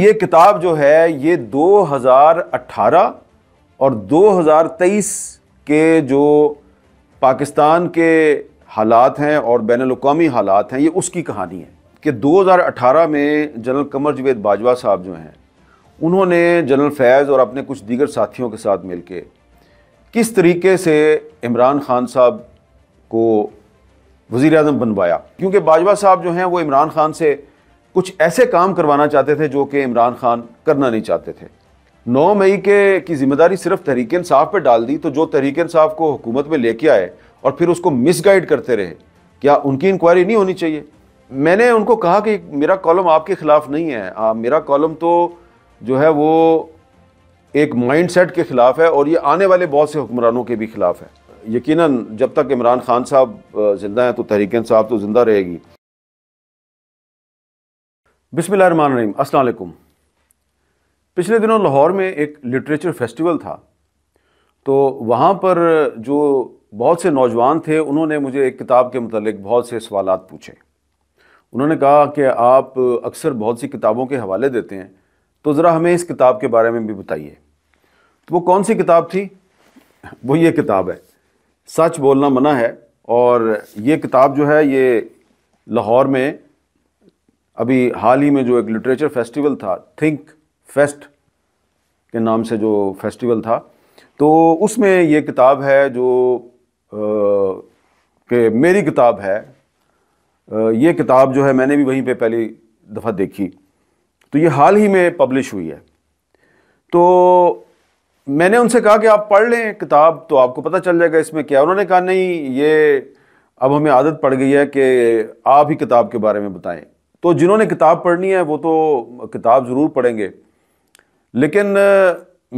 ये किताब जो है ये 2018 और 2023 के जो पाकिस्तान के हालात हैं और बैन अवी हालात हैं ये उसकी कहानी है कि 2018 में जनरल कमर जवेद बाजवा साहब जो हैं उन्होंने जनरल फैज़ और अपने कुछ दीगर साथियों के साथ मिल के किस तरीके से इमरान खान साहब को वज़ी अजम बनवाया क्योंकि बाजवा साहब जो हैं वो इमरान खान से कुछ ऐसे काम करवाना चाहते थे जो कि इमरान खान करना नहीं चाहते थे नौ मई के की जिम्मेदारी सिर्फ तहरीक साहब पर डाल दी तो जो तहरीक साहब को हुकूमत में लेके आए और फिर उसको मिसगाइड करते रहे क्या उनकी इंक्वायरी नहीं होनी चाहिए मैंने उनको कहा कि मेरा कॉलम आपके ख़िलाफ़ नहीं है आ, मेरा कॉलम तो जो है वो एक माइंड सेट के ख़िलाफ़ है और ये आने वाले बहुत से हुक्मरानों के भी ख़िलाफ़ है यकीनन जब तक इमरान खान साहब ज़िंदा हैं तो तहरीक साहब तो ज़िंदा रहेगी बिसमीम अस्सलाम पिछले दिनों लाहौर में एक लिटरेचर फेस्टिवल था तो वहाँ पर जो बहुत से नौजवान थे उन्होंने मुझे एक किताब के मतलब बहुत से सवाल पूछे उन्होंने कहा कि आप अक्सर बहुत सी किताबों के हवाले देते हैं तो ज़रा हमें इस किताब के बारे में भी बताइए तो वो कौन सी किताब थी वो ये किताब है सच बोलना मना है और ये किताब जो है ये लाहौर में अभी हाल ही में जो एक लिटरेचर फेस्टिवल था थिंक फेस्ट के नाम से जो फेस्टिवल था तो उसमें ये किताब है जो के मेरी किताब है आ, ये किताब जो है मैंने भी वहीं पे पहली दफ़ा देखी तो ये हाल ही में पब्लिश हुई है तो मैंने उनसे कहा कि आप पढ़ लें किताब तो आपको पता चल जाएगा इसमें क्या उन्होंने कहा नहीं ये अब हमें आदत पड़ गई है कि आप ही किताब के बारे में बताएं तो जिन्होंने किताब पढ़नी है वो तो किताब ज़रूर पढ़ेंगे लेकिन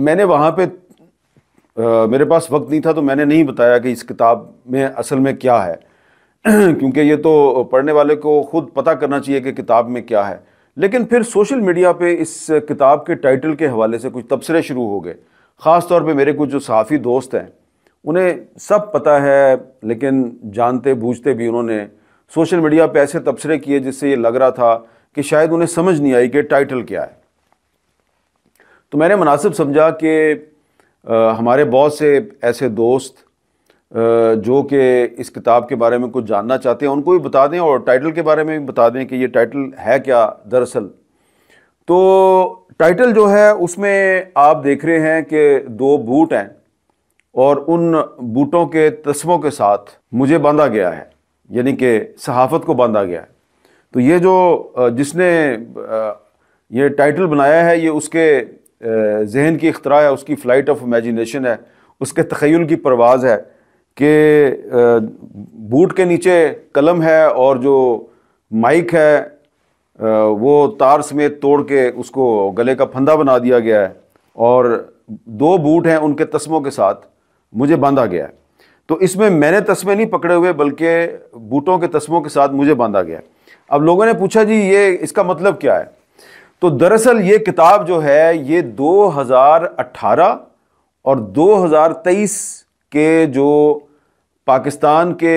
मैंने वहाँ पे आ, मेरे पास वक्त नहीं था तो मैंने नहीं बताया कि इस किताब में असल में क्या है क्योंकि ये तो पढ़ने वाले को ख़ुद पता करना चाहिए कि किताब में क्या है लेकिन फिर सोशल मीडिया पे इस किताब के टाइटल के हवाले से कुछ तबसरे शुरू हो गए ख़ास तौर पे मेरे कुछ जो सहाफ़ी दोस्त हैं उन्हें सब पता है लेकिन जानते बूझते भी उन्होंने सोशल मीडिया पर ऐसे तबसरे किए जिससे ये लग रहा था कि शायद उन्हें समझ नहीं आई कि टाइटल क्या है तो मैंने मुनासिब समझा कि हमारे बहुत से ऐसे दोस्त जो कि इस किताब के बारे में कुछ जानना चाहते हैं उनको भी बता दें और टाइटल के बारे में भी बता दें कि ये टाइटल है क्या दरअसल तो टाइटल जो है उसमें आप देख रहे हैं कि दो बूट हैं और उन बूटों के तस्मों के साथ मुझे बांधा गया है यानी कि सहाफ़त को बांधा गया है तो ये जो जिसने ये टाइटल बनाया है ये उसके जहन की अख्तरा है उसकी फ़्लाइट ऑफ इमेजिनेशन है उसके तखयल की परवाज़ है कि बूट के नीचे कलम है और जो माइक है वो तार समेत तोड़ के उसको गले का फंदा बना दिया गया है और दो बूट हैं उनके तस्मों के साथ मुझे बांधा गया है तो इसमें मैंने तस्मे नहीं पकड़े हुए बल्कि बूटों के तस्मों के साथ मुझे बांधा गया अब लोगों ने पूछा जी ये इसका मतलब क्या है तो दरअसल ये किताब जो है ये 2018 और 2023 के जो पाकिस्तान के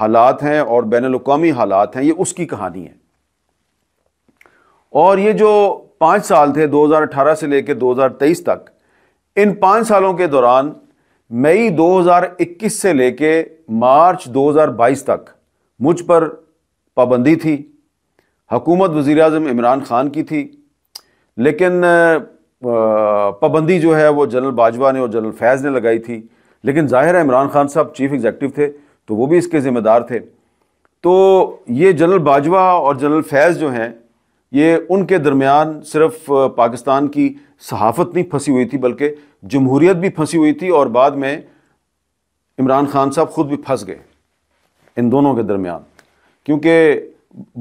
हालात हैं और बैन अवी हालात हैं ये उसकी कहानी है और ये जो पाँच साल थे 2018 से लेकर 2023 तक इन पाँच सालों के दौरान मई 2021 से लेके मार्च 2022 तक मुझ पर पाबंदी थी हकूमत वज़ी अजम इमरान ख़ान की थी लेकिन पाबंदी जो है वो जनरल बाजवा ने और जनरल फैज़ ने लगाई थी लेकिन ज़ाहिर है इमरान ख़ान साहब चीफ एग्जेक्टिव थे तो वो भी इसके ज़िम्मेदार थे तो ये जनरल बाजवा और जनरल फैज़ जो हैं ये उनके दरमियान सिर्फ पाकिस्तान की सहाफत नहीं फंसी हुई थी बल्कि जमहूरीत भी फंसी हुई थी और बाद में इमरान खान साहब खुद भी फंस गए इन दोनों के दरमियान क्योंकि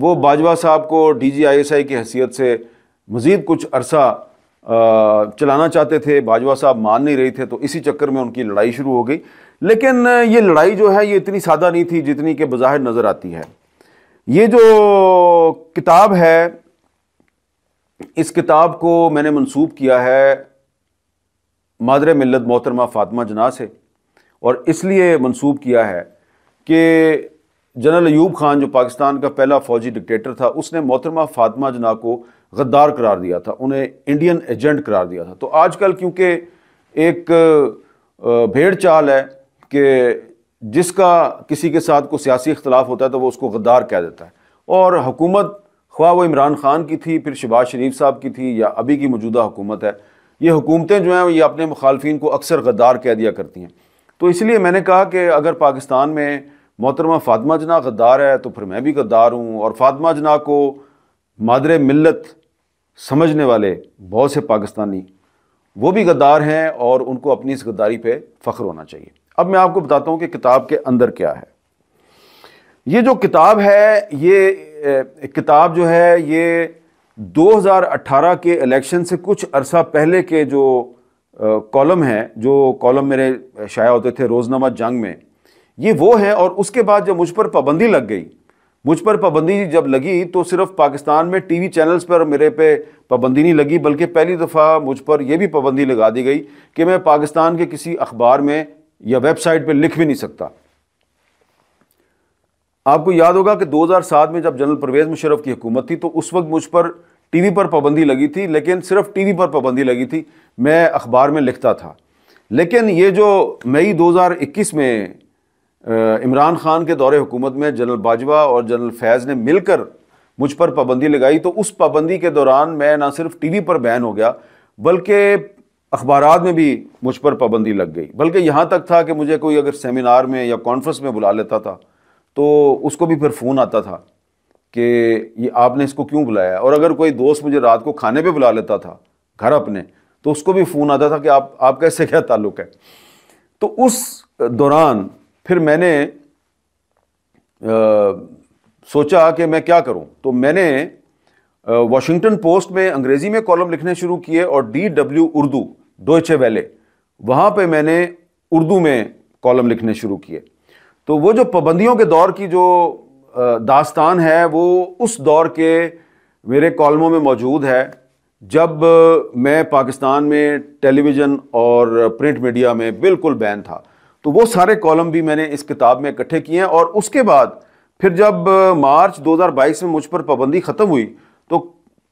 वो बाजवा साहब को D G I S I की हैसियत से मज़ीद कुछ अरसा चलाना चाहते थे बाजवा साहब मान नहीं रहे थे तो इसी चक्कर में उनकी लड़ाई शुरू हो गई लेकिन ये लड़ाई जो है ये इतनी सादा नहीं थी जितनी के बज़ाहिर नज़र आती है ये जो किताब है इस किताब को मैंने मनसूब किया है मादर मिलत मोहतरमा फातमा जना से और इसलिए मनसूब किया है कि जनरल ऐब खान जो पाकिस्तान का पहला फ़ौजी डिक्टेटर था उसने मोहतरमा फातमा जना को गद्दार करार दिया था उन्हें इंडियन एजेंट करार दिया था तो आजकल क्योंकि एक भेड़ चाल है कि जिसका किसी के साथ कोई सियासी इख्तलाफ होता है तो वो उसको गद्दार कह देता है और हुकूमत ख्वा वो इमरान ख़ान की थी फिर शबाज शरीफ साहब की थी या अभी की मौजूदा हुकूमत है ये हुकूमतें जो हैं ये अपने मुखालफी को अक्सर गद्दार कह दिया करती हैं तो इसलिए मैंने कहा कि अगर पाकिस्तान में मोहतरमा फातमा जना गद्दार है तो फिर मैं भी गद्दार हूँ और फातमा जना को मादर मिलत समझने वाले बहुत से पाकिस्तानी वो भी गद्दार हैं और उनको अपनी इस गद्दारी पर फ़ख्र होना चाहिए अब मैं आपको बताता हूँ कि किताब के अंदर क्या है ये जो किताब है ये किताब जो है ये 2018 के इलेक्शन से कुछ अरसा पहले के जो कॉलम हैं जो कॉलम मेरे शाया होते थे रोज़नामा जंग में ये वो हैं और उसके बाद जब मुझ पर पाबंदी लग गई मुझ पर पाबंदी जब लगी तो सिर्फ पाकिस्तान में टीवी चैनल्स पर मेरे पे पाबंदी नहीं लगी बल्कि पहली दफ़ा मुझ पर यह भी पाबंदी लगा दी गई कि मैं पाकिस्तान के किसी अखबार में या वेबसाइट पर लिख भी नहीं सकता आपको याद होगा कि 2007 में जब जनरल परवेज़ मुशरफ की हुकूमत थी तो उस वक्त मुझ पर टीवी पर पाबंदी लगी थी लेकिन सिर्फ टीवी पर पाबंदी लगी थी मैं अखबार में लिखता था लेकिन ये जो मई 2021 में इमरान ख़ान के दौरे हुकूमत में जनरल बाजवा और जनरल फैज़ ने मिलकर मुझ पर पाबंदी लगाई तो उस पाबंदी के दौरान मैं ना सिर्फ टी वी पर बैन हो गया बल्कि अखबार में भी मुझ पर पाबंदी लग गई बल्कि यहाँ तक था कि मुझे कोई अगर सेमिनार में या कॉन्फ्रेंस में बुला लेता था तो उसको भी फिर फ़ोन आता था कि ये आपने इसको क्यों बुलाया और अगर कोई दोस्त मुझे रात को खाने पे बुला लेता था घर अपने तो उसको भी फ़ोन आता था कि आप आपका इससे क्या ताल्लुक़ है तो उस दौरान फिर मैंने आ, सोचा कि मैं क्या करूं तो मैंने वाशिंगटन पोस्ट में अंग्रेज़ी में कॉलम लिखने शुरू किए और D W Urdu Deutsche Welle वहाँ पर मैंने उर्दू में कॉलम लिखने शुरू किए तो वो जो पाबंदियों के दौर की जो दास्तान है वो उस दौर के मेरे कॉलमों में मौजूद है जब मैं पाकिस्तान में टेलीविज़न और प्रिंट मीडिया में बिल्कुल बैन था तो वो सारे कॉलम भी मैंने इस किताब में इकट्ठे किए हैं और उसके बाद फिर जब मार्च 2022 में मुझ पर पाबंदी ख़त्म हुई तो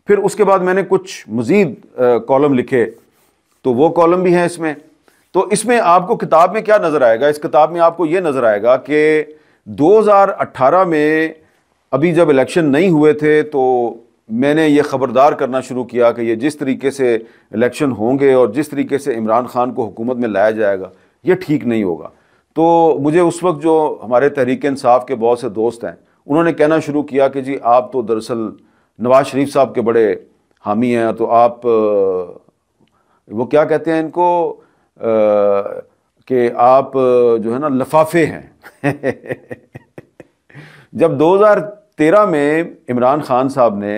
फिर उसके बाद मैंने कुछ मज़ीद कॉलम लिखे तो वो कॉलम भी हैं इसमें तो इसमें आपको किताब में क्या नज़र आएगा इस किताब में आपको ये नज़र आएगा कि 2018 में अभी जब इलेक्शन नहीं हुए थे तो मैंने ये ख़बरदार करना शुरू किया कि ये जिस तरीके से इलेक्शन होंगे और जिस तरीके से इमरान ख़ान को हुकूमत में लाया जाएगा ये ठीक नहीं होगा तो मुझे उस वक्त जो हमारे तहरीक इंसाफ के बहुत से दोस्त हैं उन्होंने कहना शुरू किया कि जी आप तो दरअसल नवाज शरीफ साहब के बड़े हामी हैं तो आप वो क्या कहते हैं इनको कि आप जो है ना लफाफे हैं जब 2013 में इमरान खान साहब ने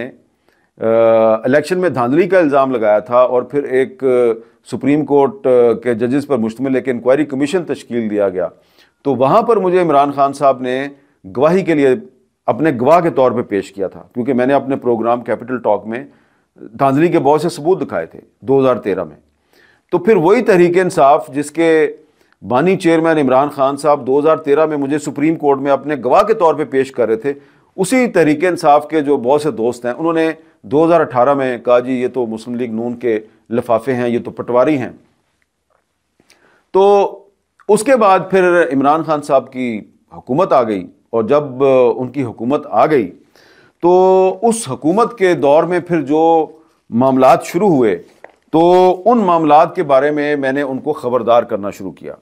इलेक्शन में धांधली का इल्ज़ाम लगाया था और फिर एक सुप्रीम कोर्ट के जजेस पर मुश्तमिल एक इंक्वायरी कमीशन तश्कील दिया गया तो वहाँ पर मुझे इमरान खान साहब ने गवाही के लिए अपने गवाह के तौर पे पेश किया था क्योंकि मैंने अपने प्रोग्राम कैपिटल टॉक में धांधली के बहुत से सबूत दिखाए थे 2013 में तो फिर वही तहरीक इंसाफ जिसके बानी चेयरमैन इमरान खान साहब 2013 में मुझे सुप्रीम कोर्ट में अपने गवाह के तौर पे पेश कर रहे थे उसी तहरीक इंसाफ के जो बहुत से दोस्त हैं उन्होंने 2018 में कहा जी ये तो मुस्लिम लीग नून के लफाफे हैं ये तो पटवारी हैं तो उसके बाद फिर इमरान खान साहब की हुकूमत आ गई और जब उनकी हुकूमत आ गई तो उस हुकूमत के दौर में फिर जो मामला शुरू हुए तो उन मामला के बारे में मैंने उनको ख़बरदार करना शुरू किया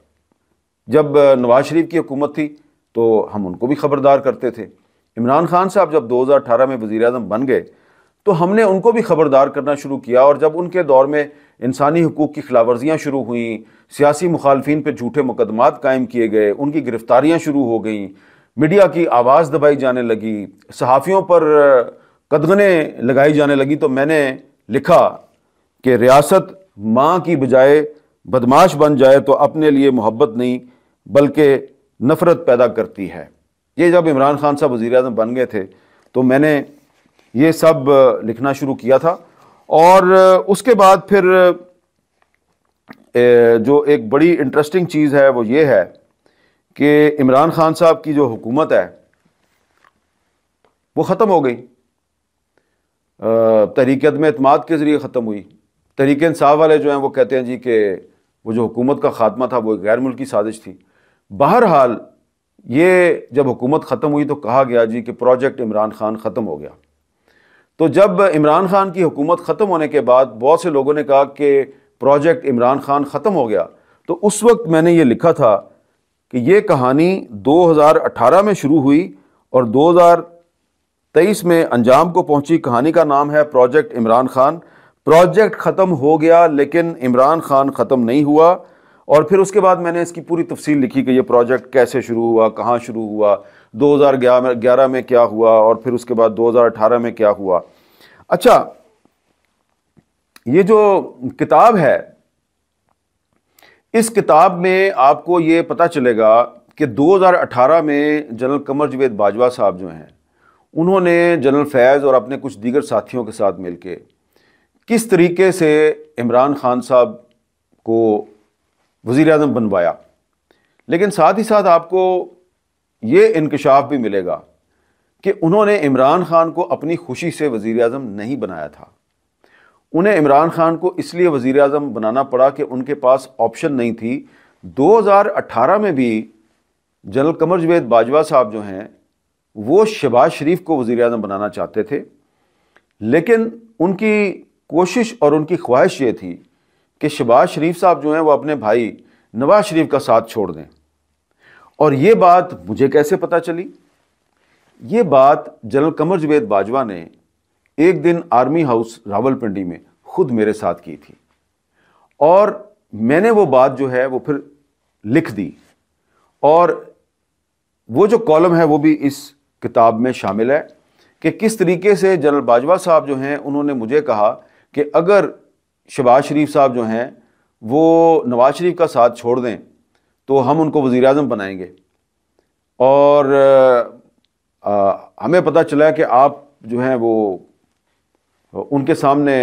जब नवाज शरीफ की हुकूमत थी तो हम उनको भी ख़बरदार करते थे इमरान खान साहब जब 2018 में वज़ी अजम बन गए तो हमने उनको भी ख़बरदार करना शुरू किया और जब उनके दौर में इंसानी हकूक़ की खिलाफवर्जियाँ शुरू हुई सियासी मुखालफी पर झूठे मुकदमात कायम किए गए उनकी गिरफ़्तारियाँ शुरू हो गईं मीडिया की आवाज़ दबाई जाने लगी सहाफ़ियों पर कदगने लगाई जाने लगी तो मैंने लिखा कि रियासत माँ की बजाय बदमाश बन जाए तो अपने लिए मोहब्बत नहीं बल्कि नफ़रत पैदा करती है ये जब इमरान खान साहब वज़ी अजम बन गए थे तो मैंने ये सब लिखना शुरू किया था और उसके बाद फिर जो एक बड़ी इंटरेस्टिंग चीज़ है वो ये है कि इमरान खान साहब की जो हुकूमत है वो ख़त्म हो गई तहरीकदम अतमाद के ज़रिए ख़त्म हुई तरीके इंसाफ वाले जो हैं वो कहते हैं जी कि वो जो हुकूमत का खात्मा था वो एक गैर मुल्की साजिश थी बहरहाल ये जब हुकूमत ख़त्म हुई तो कहा गया जी कि प्रोजेक्ट इमरान खान ख़त्म हो गया तो जब इमरान खान की हुकूमत ख़त्म होने के बाद बहुत से लोगों ने कहा कि प्रोजेक्ट इमरान खान ख़त्म हो गया तो उस वक्त मैंने ये लिखा था कि ये कहानी 2018 में शुरू हुई और 2023 में अंजाम को पहुंची कहानी का नाम है प्रोजेक्ट इमरान खान प्रोजेक्ट ख़त्म हो गया लेकिन इमरान खान ख़त्म नहीं हुआ और फिर उसके बाद मैंने इसकी पूरी तफसील लिखी कि ये प्रोजेक्ट कैसे शुरू हुआ कहाँ शुरू हुआ 2011 में क्या हुआ और फिर उसके बाद 2018 में क्या हुआ अच्छा ये जो किताब है इस किताब में आपको ये पता चलेगा कि 2018 में जनरल कमर जवेद बाजवा साहब जो हैं उन्होंने जनरल फैज़ और अपने कुछ दीगर साथियों के साथ मिलकर किस तरीके से इमरान खान साहब को वज़ी अजम बनवाया लेकिन साथ ही साथ आपको ये इनकशाफ भी मिलेगा कि उन्होंने इमरान खान को अपनी खुशी से वज़ी अजम नहीं बनाया था उन्हें इमरान खान को इसलिए वज़ी अजम बनाना पड़ा कि उनके पास ऑप्शन नहीं थी 2018 में भी जनरल कमर जवेद बाजवा साहब जो हैं वो शहबाज शरीफ को वज़ी अजम बनाना चाहते थे लेकिन उनकी कोशिश और उनकी ख्वाहिश ये थी कि शबाज शरीफ साहब जो हैं वो अपने भाई नवाज शरीफ का साथ छोड़ दें और ये बात मुझे कैसे पता चली ये बात जनरल कमर जवेद बाजवा ने एक दिन आर्मी हाउस रावलपिंडी में खुद मेरे साथ की थी और मैंने वो बात जो है वो फिर लिख दी और वो जो कॉलम है वो भी इस किताब में शामिल है कि किस तरीके से जनरल बाजवा साहब जो हैं उन्होंने मुझे कहा कि अगर शबाज शरीफ साहब जो हैं वो नवाज शरीफ का साथ छोड़ दें तो हम उनको वज़ी अजम बनाएँगे और आ, हमें पता चला कि आप जो हैं वो उनके सामने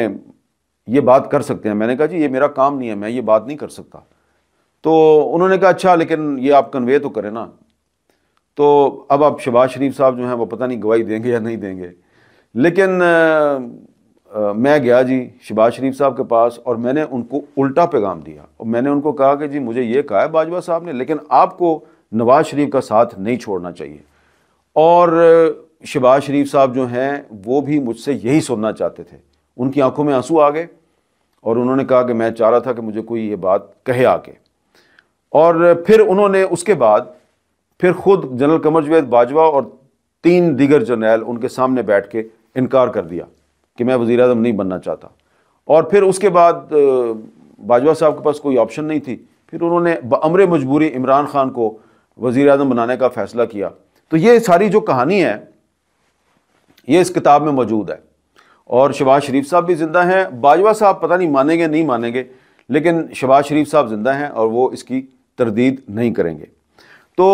ये बात कर सकते हैं मैंने कहा जी ये मेरा काम नहीं है मैं ये बात नहीं कर सकता तो उन्होंने कहा अच्छा लेकिन ये आप कन्वे तो करें ना तो अब आप शबाज शरीफ साहब जो हैं वो पता नहीं गवाही देंगे या नहीं देंगे लेकिन आ, मैं गया जी शबाज शरीफ साहब के पास और मैंने उनको उल्टा पैगाम दिया और मैंने उनको कहा कि जी मुझे ये कहा है बाजवा साहब ने लेकिन आपको नवाज शरीफ का साथ नहीं छोड़ना चाहिए और शबाज शरीफ साहब जो हैं वो भी मुझसे यही सुनना चाहते थे उनकी आंखों में आंसू आ गए और उन्होंने कहा कि मैं चाह रहा था कि मुझे कोई ये बात कहे आके और फिर उन्होंने उसके बाद फिर खुद जनरल कमर जवेद बाजवा और तीन दीगर जनरल उनके सामने बैठ के इनकार कर दिया कि मैं वज़ी अजम नहीं बनना चाहता और फिर उसके बाद बाजवा साहब के पास कोई ऑप्शन नहीं थी फिर उन्होंने अमर मजबूरी इमरान खान को वज़ी अजम बनाने का फ़ैसला किया तो ये सारी जो कहानी है ये इस किताब में मौजूद है और शबाज शरीफ साहब भी ज़िंदा हैं बाजवा साहब पता नहीं मानेंगे नहीं मानेंगे लेकिन शबाज शरीफ साहब ज़िंदा हैं और वो इसकी तरदीद नहीं करेंगे तो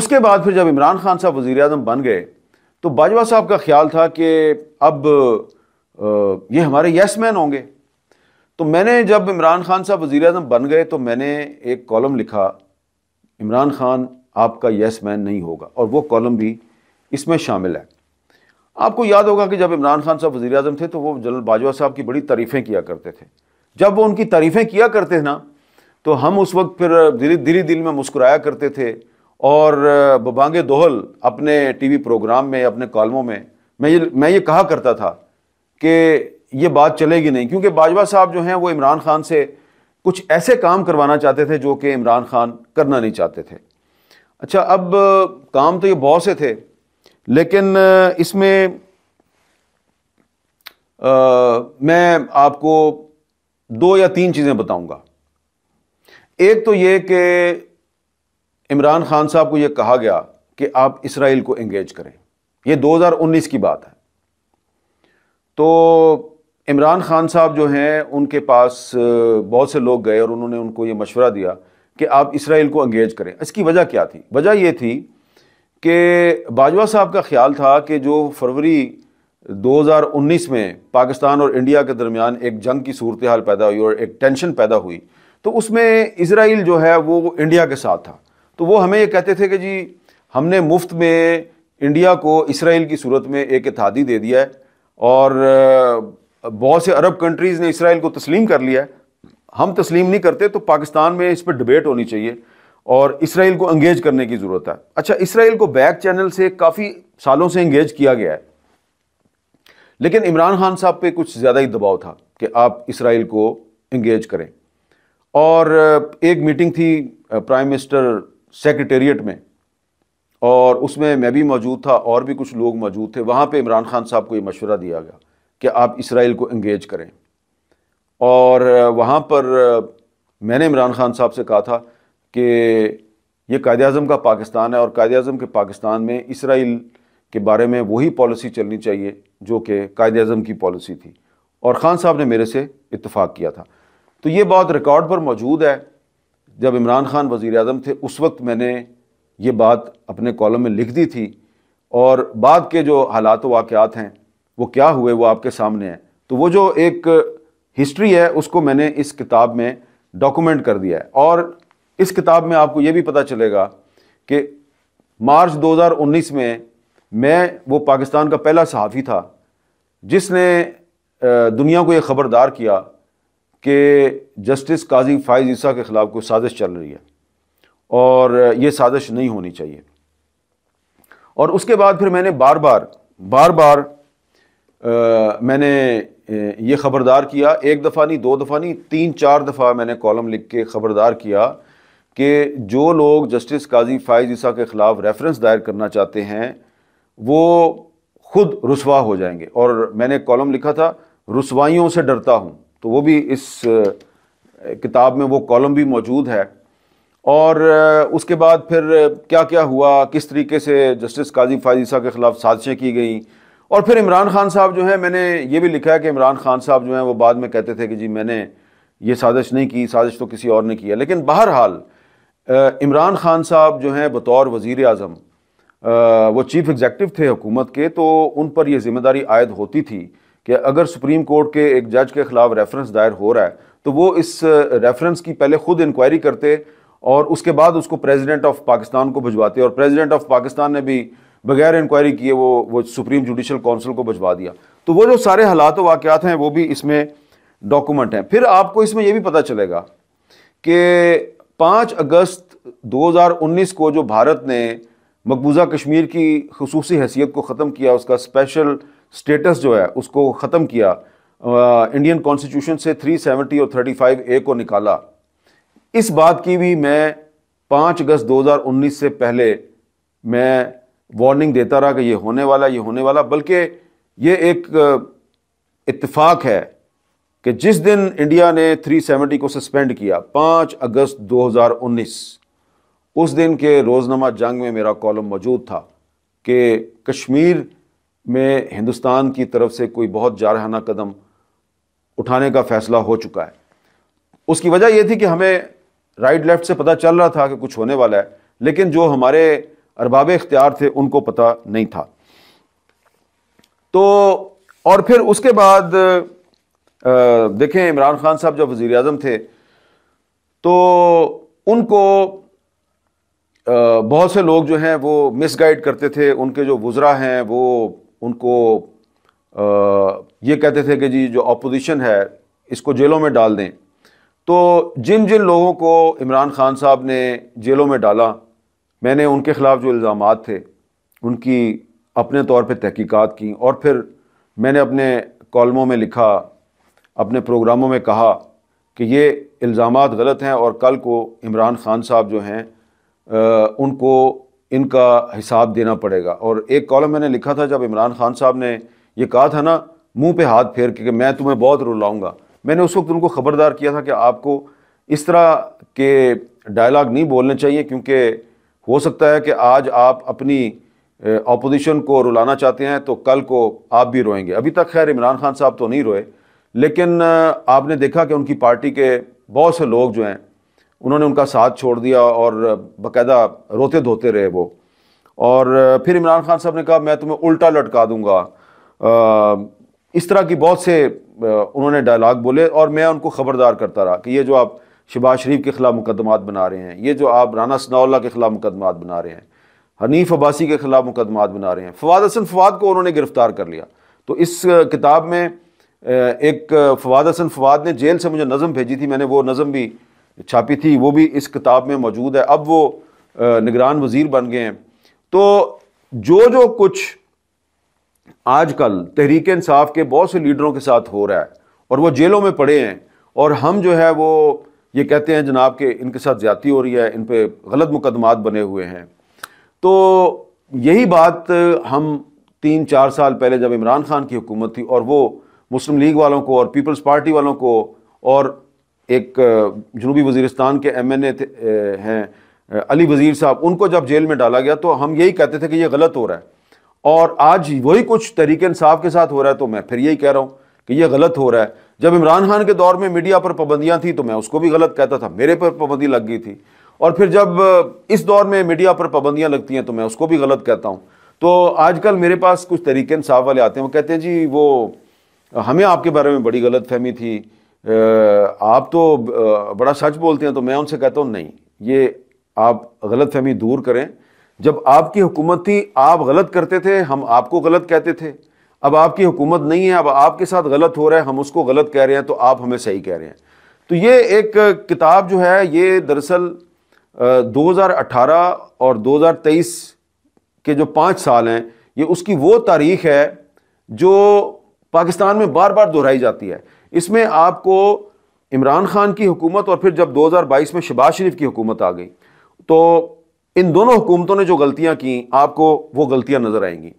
उसके बाद फिर जब इमरान खान साहब वज़ी अजम बन गए तो बाजवा साहब का ख्याल था कि अब ये हमारे यस मैन होंगे तो मैंने जब इमरान खान साहब वज़ी अजम बन गए तो मैंने एक कॉलम लिखा इमरान खान आपका यस मैन नहीं होगा और वो कॉलम भी इसमें शामिल है आपको याद होगा कि जब इमरान खान साहब वज़ी अजम थे तो वो जनरल बाजवा साहब की बड़ी तारीफ़ें किया करते थे जब वो उनकी तारीफ़ें किया करते ना तो हम उस वक्त फिर धीरे धीरे दिल में मुस्कुराया करते थे और बबांगे दोहल अपने टीवी प्रोग्राम में अपने कॉलमों में मैं ये मैं ये कहा करता था कि ये बात चलेगी नहीं क्योंकि बाजवा साहब जो हैं वो इमरान खान से कुछ ऐसे काम करवाना चाहते थे जो कि इमरान खान करना नहीं चाहते थे अच्छा अब काम तो ये बहुत से थे लेकिन इसमें आ, मैं आपको दो या तीन चीज़ें बताऊंगा एक तो ये कि इमरान खान साहब को यह कहा गया कि आप इसराइल को एंगेज करें यह 2019 की बात है तो इमरान खान साहब जो हैं उनके पास बहुत से लोग गए और उन्होंने उनको ये मशवरा दिया कि आप इसराइल को एंगेज करें इसकी वजह क्या थी वजह यह थी कि बाजवा साहब का ख्याल था कि जो फरवरी 2019 में पाकिस्तान और इंडिया के दरमियान एक जंग की सूरत हाल पैदा हुई और एक टेंशन पैदा हुई तो उसमें इसराइल जो है वो इंडिया के साथ था तो वो हमें ये कहते थे कि जी हमने मुफ्त में इंडिया को इसराइल की सूरत में एक इतिहादी दे दिया है और बहुत से अरब कंट्रीज़ ने इसराइल को तस्लीम कर लिया है हम तस्लीम नहीं करते तो पाकिस्तान में इस पर डिबेट होनी चाहिए और इसराइल को इंगेज करने की ज़रूरत है अच्छा इसराइल को बैक चैनल से काफ़ी सालों से इंगेज किया गया है लेकिन इमरान खान साहब पे कुछ ज़्यादा ही दबाव था कि आप इसराइल को इंगेज करें और एक मीटिंग थी प्राइम मिनिस्टर सेक्रेटेरिएट में और उसमें मैं भी मौजूद था और भी कुछ लोग मौजूद थे वहाँ पे इमरान खान साहब को ये मशवरा दिया गया कि आप इसराइल को इंगेज करें और वहाँ पर मैंने इमरान खान साहब से कहा था कि ये कायद अजम का पाकिस्तान है और कायद अजम के पाकिस्तान में इसराइल के बारे में वही पॉलिसी चलनी चाहिए जो कि कायद अजम की पॉलिसी थी और ख़ान साहब ने मेरे से इतफ़ाक़ किया था तो ये बात रिकॉर्ड पर मौजूद है जब इमरान खान वज़ी अजम थे उस वक्त मैंने ये बात अपने कॉलम में लिख दी थी और बाद के जो हालात वाक़ात हैं वो क्या हुए वो आपके सामने हैं तो वो जो एक हिस्ट्री है उसको मैंने इस किताब में डॉक्यूमेंट कर दिया है और इस किताब में आपको ये भी पता चलेगा कि मार्च 2019 में मैं वो पाकिस्तान का पहला सहाफ़ी था जिसने दुनिया को ये ख़बरदार किया कि जस्टिस काजी फायज ईसा के ख़िलाफ़ कोई साजिश चल रही है और ये साजिश नहीं होनी चाहिए और उसके बाद फिर मैंने बार बार बार बार आ, मैंने ये ख़बरदार किया एक दफ़ा नहीं दो दफ़ा नहीं तीन चार दफ़ा मैंने कॉलम लिख के ख़बरदार किया कि जो लोग जस्टिस काजी फायज ईसा के ख़िलाफ़ रेफरेंस दायर करना चाहते हैं वो खुद रसवा हो जाएंगे और मैंने कॉलम लिखा था रसवाइयों से डरता हूँ तो वो भी इस किताब में वो कॉलम भी मौजूद है और उसके बाद फिर क्या क्या हुआ किस तरीके से जस्टिस काजी फाजिसा के ख़िलाफ़ साजिशें की गई और फिर इमरान खान साहब जो हैं मैंने ये भी लिखा है कि इमरान खान साहब जो हैं वो बाद में कहते थे कि जी मैंने ये साजिश नहीं की साजिश तो किसी और ने किया लेकिन बहरहाल इमरान खान साहब जो हैं बतौर वज़ी अजम वो चीफ़ एग्ज़ेक्टिव थे हुकूमत के तो उन पर यह ज़िम्मेदारी आयद होती थी कि अगर सुप्रीम कोर्ट के एक जज के ख़िलाफ़ रेफरेंस दायर हो रहा है तो वो इस रेफरेंस uh, की पहले खुद इंक्वायरी करते और उसके बाद उसको प्रेसिडेंट ऑफ पाकिस्तान को भिजवाते और प्रेसिडेंट ऑफ पाकिस्तान ने भी बगैर इंक्वायरी किए वो वो सुप्रीम जुडिशल काउंसिल को भिजवा दिया तो वो जो सारे हालात वाक़ात हैं वो भी इसमें डॉक्यूमेंट हैं फिर आपको इसमें यह भी पता चलेगा कि पाँच अगस्त 2019 को जो भारत ने मकबूजा कश्मीर की खसूसी हैसियत को ख़त्म किया उसका स्पेशल स्टेटस जो है उसको ख़त्म किया इंडियन कॉन्स्टिट्यूशन से 370 और 35 ए को निकाला इस बात की भी मैं 5 अगस्त 2019 से पहले मैं वार्निंग देता रहा कि ये होने वाला ये होने वाला बल्कि ये एक इतफाक है कि जिस दिन इंडिया ने 370 को सस्पेंड किया 5 अगस्त 2019 उस दिन के रोज़नामा जंग में मेरा कॉलम मौजूद था कि कश्मीर में हिंदुस्तान की तरफ से कोई बहुत जारहाना कदम उठाने का फैसला हो चुका है उसकी वजह यह थी कि हमें राइट लेफ्ट से पता चल रहा था कि कुछ होने वाला है लेकिन जो हमारे अरबाब इख्तियार थे उनको पता नहीं था तो और फिर उसके बाद देखें इमरान खान साहब जब वज़ी अजम थे तो उनको बहुत से लोग जो हैं वो मिसगाइड करते थे उनके जो वज़रा हैं वो उनको आ, ये कहते थे कि जी जो अपोजिशन है इसको जेलों में डाल दें तो जिन जिन लोगों को इमरान ख़ान साहब ने जेलों में डाला मैंने उनके ख़िलाफ़ जो इल्ज़ाम थे उनकी अपने तौर पे तहकीकात की और फिर मैंने अपने कॉलमों में लिखा अपने प्रोग्रामों में कहा कि ये इल्ज़ाम गलत हैं और कल को इमरान ख़ान साहब जो हैं उनको इनका हिसाब देना पड़ेगा और एक कॉलम मैंने लिखा था जब इमरान खान साहब ने ये कहा था ना मुंह पे हाथ फेर के कि मैं तुम्हें बहुत रुलाऊंगा मैंने उस वक्त उनको ख़बरदार किया था कि आपको इस तरह के डायलाग नहीं बोलने चाहिए क्योंकि हो सकता है कि आज आप अपनी अपोजिशन को रुलाना चाहते हैं तो कल को आप भी रोएंगे अभी तक खैर इमरान खान साहब तो नहीं रोए लेकिन आपने देखा कि उनकी पार्टी के बहुत से लोग जो हैं उन्होंने उनका साथ छोड़ दिया और बाकायदा रोते धोते रहे वो और फिर इमरान खान साहब ने कहा मैं तुम्हें उल्टा लटका दूंगा इस तरह की बहुत से उन्होंने डायलाग बोले और मैं उनको ख़बरदार करता रहा कि ये जो आप शबाज शरीफ के ख़िलाफ़ मुकदमात बना रहे हैं ये जो आप राना सनाउल्ला के ख़िलाफ़ मुकदमात बना रहे हैं हनीफ अब्बासी के ख़िलाफ़ मुकदमात बना रहे हैं फवाद हसन फवाद को उन्होंने गिरफ़्तार कर लिया तो इस किताब में एक फवाद हसन फवाद ने जेल से मुझे नज़म भेजी थी मैंने वो नज़म भी छापी थी वो भी इस किताब में मौजूद है अब वो निगरान वजीर बन गए हैं तो जो जो कुछ आजकल तहरीक इंसाफ के बहुत से लीडरों के साथ हो रहा है और वो जेलों में पड़े हैं और हम जो है वो ये कहते हैं जनाब के इनके साथ ज्यादा हो रही है इन पर गलत मुकदमात बने हुए हैं तो यही बात हम तीन चार साल पहले जब इमरान खान की हुकूमत थी और वो मुस्लिम लीग वालों को और पीपल्स पार्टी वालों को और एक जनूबी वजीरस्तान के एम एन ए हैं अली वज़ीर साहब उनको जब जेल में डाला गया तो हम यही कहते थे कि ये गलत हो रहा है और आज वही कुछ तरीक़े इंसाफ के साथ हो रहा है तो मैं फिर यही कह रहा हूँ कि ये गलत हो रहा है जब इमरान खान के दौर में मीडिया पर पाबंदियाँ थी तो मैं उसको भी गलत कहता था मेरे पर पाबंदी लग गई थी और फिर जब इस दौर में मीडिया पर पाबंदियाँ लगती हैं तो मैं उसको भी गलत कहता हूँ तो आजकल मेरे पास कुछ तरीके इंसाफ वाले आते हैं वो कहते हैं जी वो हमें आपके बारे में बड़ी गलत फहमी थी आप तो बड़ा सच बोलते हैं तो मैं उनसे कहता हूँ नहीं ये आप गलत फहमी दूर करें जब आपकी हुकूमत थी आप गलत करते थे हम आपको गलत कहते थे अब आपकी हुकूमत नहीं है अब आपके साथ गलत हो रहा है हम उसको गलत कह रहे हैं तो आप हमें सही कह रहे हैं तो ये एक किताब जो है ये दरअसल 2018 और 2023 के जो पाँच साल हैं ये उसकी वो तारीख है जो पाकिस्तान में बार बार दोहराई जाती है इसमें आपको इमरान खान की हुकूमत और फिर जब 2022 में शबाज शरीफ की हुकूमत आ गई तो इन दोनों हुकूमतों ने जो गलतियाँ की आपको वो गलतियाँ नज़र आएंगी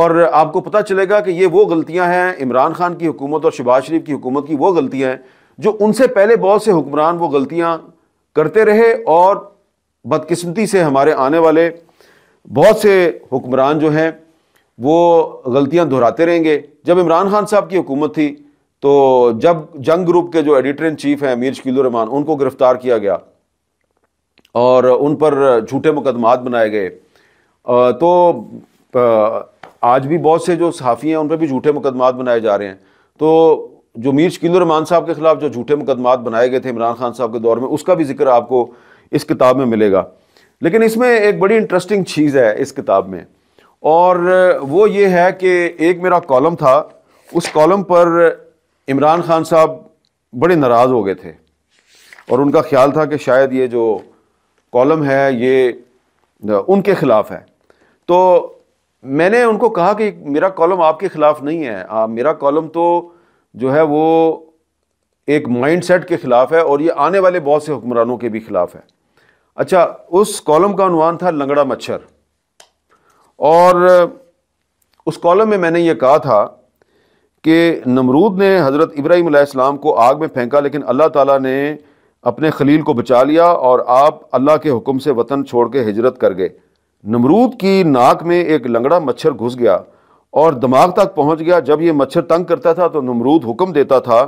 और आपको पता चलेगा कि ये वो गलतियाँ हैं इमरान खान की हुकूमत और शबाज शरीफ की हुकूमत की वो गलतियाँ हैं जो उनसे पहले बहुत से हुक्मरान वो गलतियाँ करते रहे और बदकिस्मती से हमारे आने वाले बहुत से हुक्मरान जो हैं वो गलतियाँ दोहराते रहेंगे जब इमरान खान साहब की हुकूमत थी तो जब जंग ग्रुप के जो एडिटर इन चीफ हैं मीर शकील रहमान उनको गिरफ्तार किया गया और उन पर झूठे मुकदमात बनाए गए तो आज भी बहुत से जो सहाफ़ी हैं उन पर भी झूठे मुकदमात बनाए जा रहे हैं तो जो मीर शकील रहमान साहब के ख़िलाफ़ जो झूठे मुकदमात बनाए गए थे इमरान खान साहब के दौर में उसका भी जिक्र आपको इस किताब में मिलेगा लेकिन इसमें एक बड़ी इंटरेस्टिंग चीज़ है इस किताब में और वो ये है कि एक मेरा कॉलम था उस कॉलम पर इमरान खान साहब बड़े नाराज़ हो गए थे और उनका ख्याल था कि शायद ये जो कॉलम है ये उनके ख़िलाफ़ है तो मैंने उनको कहा कि मेरा कॉलम आपके ख़िलाफ़ नहीं है आ, मेरा कॉलम तो जो है वो एक माइंड सेट के ख़िलाफ़ है और ये आने वाले बहुत से हुक्मरानों के भी ख़िलाफ़ है अच्छा उस कॉलम का अनवान था लंगड़ा मच्छर और उस कॉलम में मैंने ये कहा था कि नमरूद ने हज़रत इब्राहिम को आग में फेंका लेकिन अल्लाह ताला ने अपने खलील को बचा लिया और आप अल्लाह के हुक्म से वतन छोड़ के हिजरत कर गए नमरूद की नाक में एक लंगड़ा मच्छर घुस गया और दिमाग तक पहुंच गया जब ये मच्छर तंग करता था तो नमरूद हुक्म देता था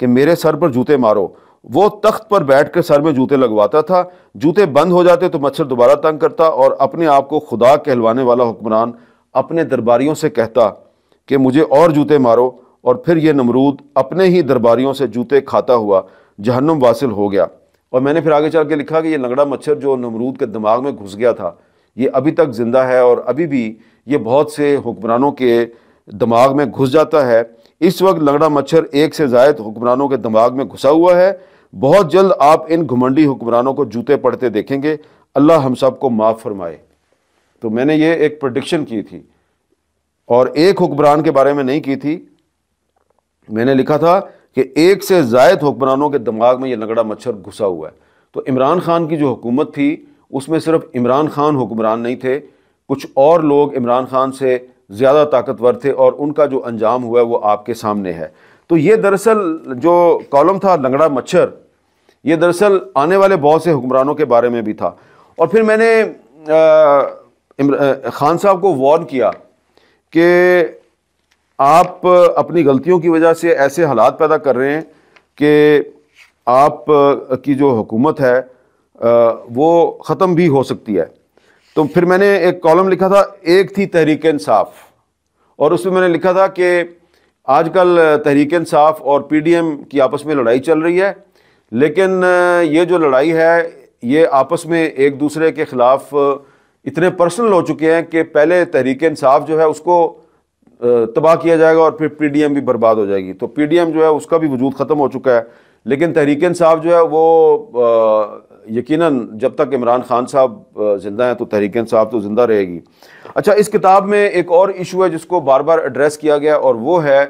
कि मेरे सर पर जूते मारो वो तख्त पर बैठ कर सर में जूते लगवाता था जूते बंद हो जाते तो मच्छर दोबारा तंग करता और अपने आप को खुदा कहलवाने वाला हुक्मरान अपने दरबारियों से कहता कि मुझे और जूते मारो और फिर यह नमरूद अपने ही दरबारियों से जूते खाता हुआ जहन्नम वासिल हो गया और मैंने फिर आगे चल के लिखा कि ये लंगड़ा मच्छर जो नमरूद के दिमाग में घुस गया था ये अभी तक ज़िंदा है और अभी भी ये बहुत से हुक्मरानों के दिमाग में घुस जाता है इस वक्त लंगड़ा मच्छर एक से जायद हुक्मरानों के दिमाग में घुसा हुआ है बहुत जल्द आप इन घुमंडी हुक्मरानों को जूते पड़ते देखेंगे अल्लाह हम सब को माफ़ फरमाए तो मैंने ये एक प्रडिक्शन की थी और एक हुक्मरान के बारे में नहीं की थी मैंने लिखा था कि एक से जायद हुक्मरानों के दिमाग में यह लंगड़ा मच्छर घुसा हुआ है तो इमरान खान की जो हुकूमत थी उसमें सिर्फ इमरान खान हुक्मरान नहीं थे कुछ और लोग इमरान खान से ज़्यादा ताकतवर थे और उनका जो अंजाम हुआ है वो आपके सामने है तो ये दरअसल जो कॉलम था लंगड़ा मच्छर ये दरअसल आने वाले बहुत से हुक्मरानों के बारे में भी था और फिर मैंने आ, खान साहब को वार्न किया कि आप अपनी गलतियों की वजह से ऐसे हालात पैदा कर रहे हैं कि आप की जो हुकूमत है वो ख़त्म भी हो सकती है तो फिर मैंने एक कॉलम लिखा था एक थी तहरीक इंसाफ और उसमें मैंने लिखा था कि आजकल तहरीक इंसाफ और पीडीएम की आपस में लड़ाई चल रही है लेकिन ये जो लड़ाई है ये आपस में एक दूसरे के ख़िलाफ़ इतने पर्सनल हो चुके हैं कि पहले तहरीक इंसाफ जो है उसको तबाह किया जाएगा और फिर पीडीएम भी बर्बाद हो जाएगी तो पीडीएम जो है उसका भी वजूद ख़त्म हो चुका है लेकिन तहरीक इंसाफ जो है वो यकीनन जब तक इमरान खान साहब ज़िंदा हैं तो तहरीक इंसाफ तो ज़िंदा रहेगी अच्छा इस किताब में एक और इशू है जिसको बार बार एड्रेस किया गया और वो है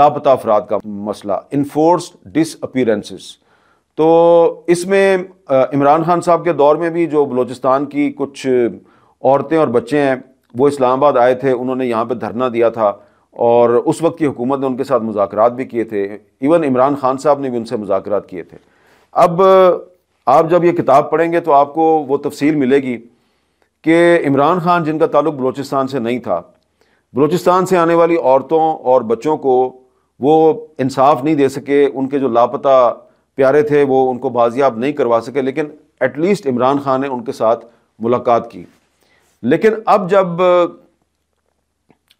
लापता अफराद का मसला इन्फोर्स डिसअपीरेंसेस तो इसमें इमरान खान साहब के दौर में भी जो बलूचिस्तान की कुछ औरतें और बच्चे हैं वो इस्लामाबाद आए थे उन्होंने यहाँ पर धरना दिया था और उस वक्त की हुकूमत ने उनके साथ मुजाकर भी किए थे इवन इमरान खान साहब ने भी उनसे मुजाकर किए थे अब आप जब ये किताब पढ़ेंगे तो आपको वो तफसील मिलेगी कि इमरान खान जिनका ताल्लुक बलूचिस्तान से नहीं था बलूचिस्तान से आने वाली औरतों और बच्चों को वो इंसाफ नहीं दे सके उनके जो लापता प्यारे थे वो उनको बाजियाब नहीं करवा सके लेकिन एटलीस्ट इमरान खान ने उनके साथ मुलाकात की लेकिन अब जब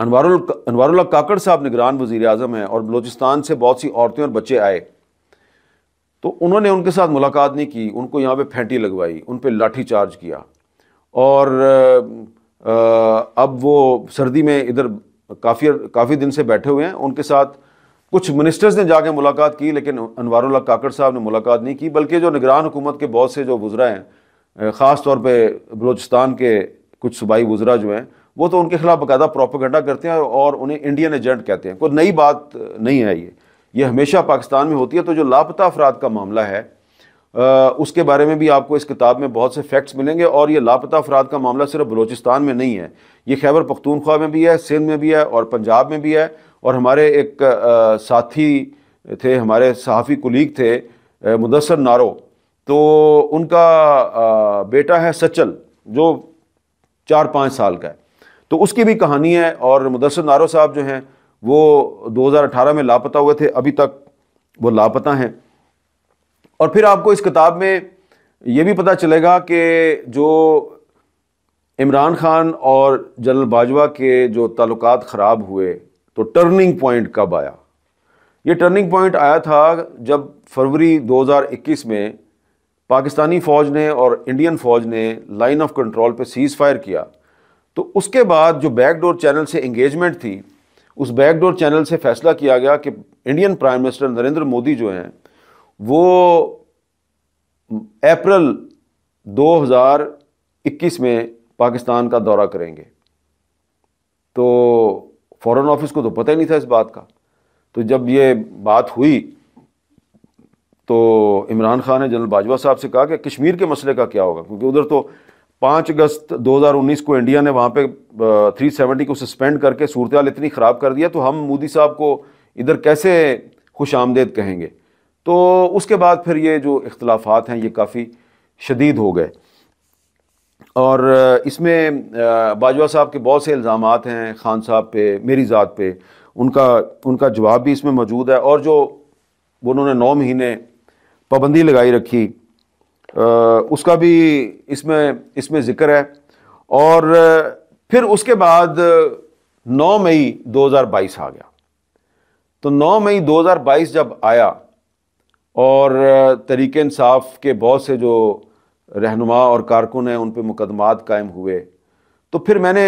अनवार अनवारुल्ला काकड़ साहब निगरान वज़ी अजम हैं और बलोचिस्तान से बहुत सी औरतें और बच्चे आए तो उन्होंने उनके साथ मुलाकात नहीं की उनको यहाँ पे फेंटी लगवाई उन पर लाठी चार्ज किया और अब वो सर्दी में इधर काफ़ी काफ़ी दिन से बैठे हुए हैं उनके साथ कुछ मिनिस्टर्स ने जाके मुलाकात की लेकिन अनवारुल्ला काकड़ साहब ने मुलाकात नहीं की बल्कि जो निगरान हुकूमत के बहुत से जो गुजरा हैं ख़ास तौर पर बलोचिस्तान के कुछ सूबाई वज्रा जो हैं वो तो उनके खिलाफ बाकायदा प्रोपोगंडा करते हैं और उन्हें इंडियन एजेंट कहते हैं कोई नई बात नहीं है ये ये हमेशा पाकिस्तान में होती है तो जो लापता अफराद का मामला है आ, उसके बारे में भी आपको इस किताब में बहुत से फैक्ट्स मिलेंगे और ये लापता अफराद का मामला सिर्फ बलोचिस्तान में नहीं है ये खैबर पख्तूनख्वा में भी है सिंध में भी है और पंजाब में भी है और हमारे एक आ, साथी थे हमारे सहाफ़ी कुलीग थे मुदसर नारो तो उनका आ, बेटा है सचल जो चार पाँच साल का है तो उसकी भी कहानी है और मुदसर नारो साहब जो हैं वो 2018 में लापता हुए थे अभी तक वो लापता हैं और फिर आपको इस किताब में ये भी पता चलेगा कि जो इमरान खान और जनरल बाजवा के जो ताल्लुक ख़राब हुए तो टर्निंग पॉइंट कब आया ये टर्निंग पॉइंट आया था जब फरवरी 2021 में पाकिस्तानी फ़ौज ने और इंडियन फ़ौज ने लाइन ऑफ कंट्रोल पे सीज़ फायर किया तो उसके बाद जो बैकडोर चैनल से इंगेजमेंट थी उस बैकडोर चैनल से फैसला किया गया कि Indian prime minister Narendra Modi जो हैं वो अप्रैल 2021 में पाकिस्तान का दौरा करेंगे तो फॉरेन ऑफिस को तो पता ही नहीं था इस बात का तो जब ये बात हुई तो इमरान खान ने जनरल बाजवा साहब से कहा कि कश्मीर के मसले का क्या होगा क्योंकि उधर तो पाँच अगस्त 2019 को इंडिया ने वहाँ पे 370 को सस्पेंड करके सूरत इतनी ख़राब कर दिया तो हम मोदी साहब को इधर कैसे खुश आमदेद कहेंगे तो उसके बाद फिर ये जो इख्तलाफात हैं ये काफ़ी शदीद हो गए और इसमें बाजवा साहब के बहुत से इल्ज़ाम हैं खान साहब पे मेरी ज़ात पे उनका उनका जवाब भी इसमें मौजूद है और जो उन्होंने नौ महीने पाबंदी लगाई रखी आ, उसका भी इसमें इसमें ज़िक्र है और फिर उसके बाद 9 मई 2022 आ गया तो 9 मई 2022 जब आया और तरीके इंसाफ के बहुत से जो रहनुमा और कारकुन हैं उन पर मुकदमात कायम हुए तो फिर मैंने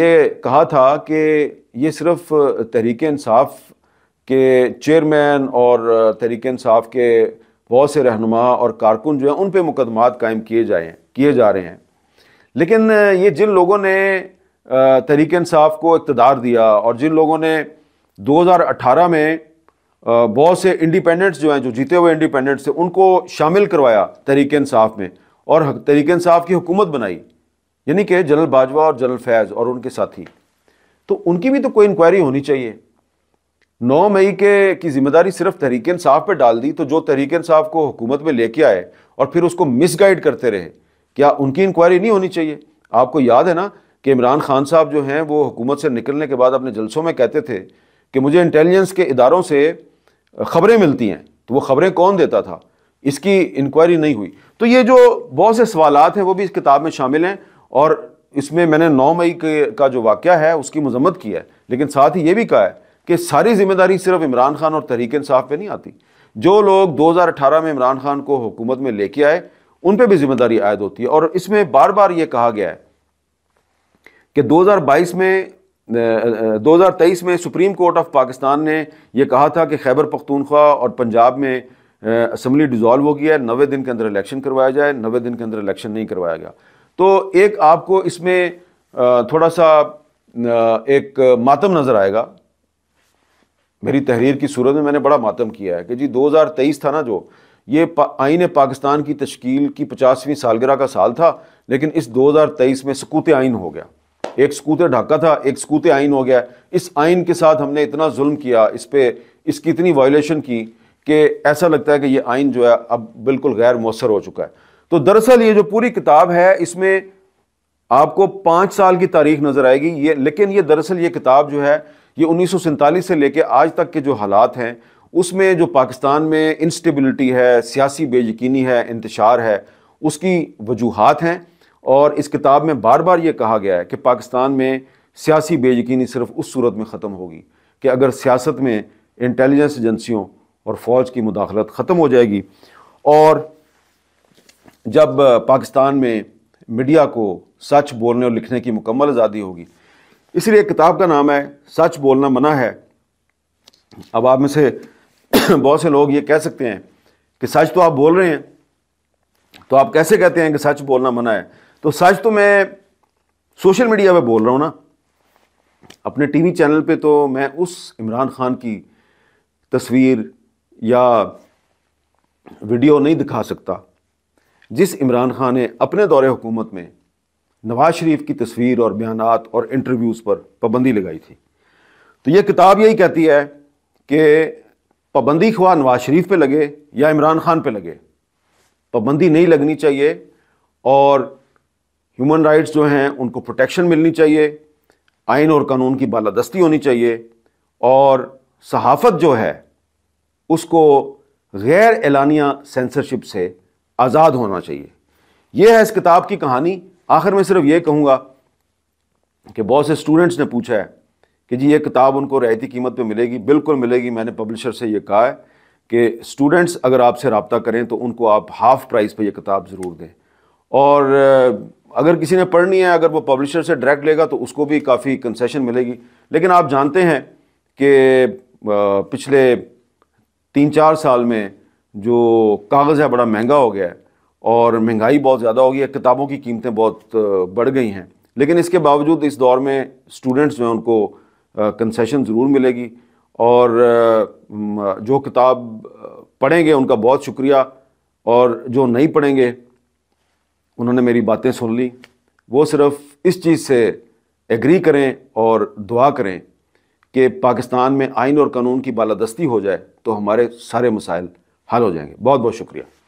ये कहा था कि ये सिर्फ़ तहरीक इंसाफ के चेयरमैन और तहरीक इंसाफ के बहुत से रहनुमा और कारकुन जो हैं उन पर मुकदमात कायम किए जाए किए जा रहे हैं लेकिन ये जिन लोगों ने तरीक इंसाफ को इकतदार दिया और जिन लोगों ने 2018 में बहुत से इंडिपेंडेंट्स जो हैं जो जीते हुए इंडिपेंडेंट्स थे उनको शामिल करवाया तरीक इंसाफ में और तरीक इंसाफ की हुकूमत बनाई यानी कि जनरल बाजवा और जनरल फैज़ और उनके साथी तो उनकी भी तो कोई इंक्वायरी होनी चाहिए नौ मई के की जिम्मेदारी सिर्फ तहरीक इंसाफ पर डाल दी तो जो तहरीक इंसाफ को हुकूमत में लेके आए और फिर उसको मिसगाइड करते रहे क्या उनकी इंक्वायरी नहीं होनी चाहिए आपको याद है ना कि इमरान खान साहब जो हैं वो हुकूमत से निकलने के बाद अपने जलसों में कहते थे कि मुझे इंटेलिजेंस के इदारों से खबरें मिलती हैं तो वो खबरें कौन देता था इसकी इंक्वायरी नहीं हुई तो ये जो बहुत से सवाल हैं वो भी इस किताब में शामिल हैं और इसमें मैंने नौ मई का जो वाक़ है उसकी मजम्मत की है लेकिन साथ ही ये भी कहा है कि सारी जिम्मेदारी सिर्फ इमरान खान और तहरीक इंसाफ पर नहीं आती जो लोग 2018 में इमरान खान को हुकूमत में लेके आए उन पर भी जिम्मेदारी आयद होती है और इसमें बार बार ये कहा गया है कि 2022 में 2023 में सुप्रीम कोर्ट ऑफ पाकिस्तान ने यह कहा था कि खैबर पख्तूनख्वा और पंजाब में असम्बली डिजॉल्व हो गया है नबे दिन के अंदर इलेक्शन करवाया जाए नबे दिन के अंदर इलेक्शन नहीं करवाया गया तो एक आपको इसमें थोड़ा सा एक मातम नज़र आएगा मेरी तहरीर की सूरत में मैंने बड़ा मातम किया है कि जी 2023 था ना जो ये पा, आइन पाकिस्तान की तश्कील की पचासवीं सालगिरह का साल था लेकिन इस 2023 में सकूत आइन हो गया एक सकूत ढाका था एक सकूत आइन हो गया इस आइन के साथ हमने इतना जुल्म किया इस पर इसकी इतनी वायलेशन की कि ऐसा लगता है कि ये आइन जो है अब बिल्कुल गैर मौसर हो चुका है तो दरअसल ये जो पूरी किताब है इसमें आपको पाँच साल की तारीख नज़र आएगी ये लेकिन ये दरअसल ये किताब जो है ये उन्नीस से लेकर आज तक के जो हालात हैं उसमें जो पाकिस्तान में इंस्टेबिलिटी है सियासी बेयकनी है इंतशार है उसकी वजूहत हैं और इस किताब में बार बार ये कहा गया है कि पाकिस्तान में सियासी बेयकनी सिर्फ उस सूरत में ख़त्म होगी कि अगर सियासत में इंटेलिजेंस एजेंसियों और फ़ौज की मुदाखलत ख़त्म हो जाएगी और जब पाकिस्तान में मीडिया को सच बोलने और लिखने की मुकम्मल आज़ादी होगी इसलिए किताब का नाम है सच बोलना मना है अब आप में से बहुत से लोग ये कह सकते हैं कि सच तो आप बोल रहे हैं तो आप कैसे कहते हैं कि सच बोलना मना है तो सच तो मैं सोशल मीडिया पे बोल रहा हूँ ना अपने टीवी चैनल पे तो मैं उस इमरान खान की तस्वीर या वीडियो नहीं दिखा सकता जिस इमरान खान ने अपने दौरे हुकूमत में नवाज शरीफ की तस्वीर और बयान और इंटरव्यूज़ पर पाबंदी लगाई थी तो ये किताब यही कहती है कि पाबंदी ख्वा नवाज शरीफ पर लगे या इमरान खान पर लगे पाबंदी नहीं लगनी चाहिए और ह्यूमन राइट्स जो हैं उनको प्रोटेक्शन मिलनी चाहिए आइन और कानून की बालादस्ती होनी चाहिए और सहाफ़त जो है उसको गैर एलानिया सेंसरशिप से आज़ाद होना चाहिए यह है इस किताब की कहानी आखिर में सिर्फ ये कहूँगा कि बहुत से स्टूडेंट्स ने पूछा है कि जी ये किताब उनको रियायती कीमत पे मिलेगी बिल्कुल मिलेगी मैंने पब्लिशर से ये कहा है कि स्टूडेंट्स अगर आपसे रबता करें तो उनको आप हाफ़ प्राइस पर यह किताब ज़रूर दें और अगर किसी ने पढ़नी है अगर वो पब्लिशर से डायरेक्ट लेगा तो उसको भी काफ़ी कंसेशन मिलेगी लेकिन आप जानते हैं कि पिछले तीन चार साल में जो कागज़ है बड़ा महंगा हो गया है और महंगाई बहुत ज़्यादा हो गई है किताबों की कीमतें बहुत बढ़ गई हैं लेकिन इसके बावजूद इस दौर में स्टूडेंट्स जो हैं उनको कंसेशन ज़रूर मिलेगी और जो किताब पढ़ेंगे उनका बहुत शुक्रिया और जो नहीं पढ़ेंगे उन्होंने मेरी बातें सुन ली वो सिर्फ इस चीज़ से एग्री करें और दुआ करें कि पाकिस्तान में आइन और कानून की बालादस्ती हो जाए तो हमारे सारे मसाइल हल हो जाएंगे बहुत बहुत शुक्रिया